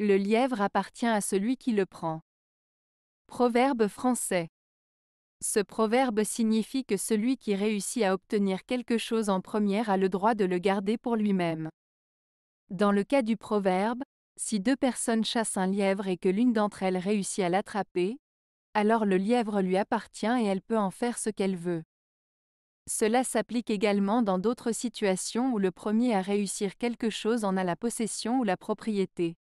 Le lièvre appartient à celui qui le prend. Proverbe français. Ce proverbe signifie que celui qui réussit à obtenir quelque chose en première a le droit de le garder pour lui-même. Dans le cas du proverbe, si deux personnes chassent un lièvre et que l'une d'entre elles réussit à l'attraper, alors le lièvre lui appartient et elle peut en faire ce qu'elle veut. Cela s'applique également dans d'autres situations où le premier à réussir quelque chose en a la possession ou la propriété.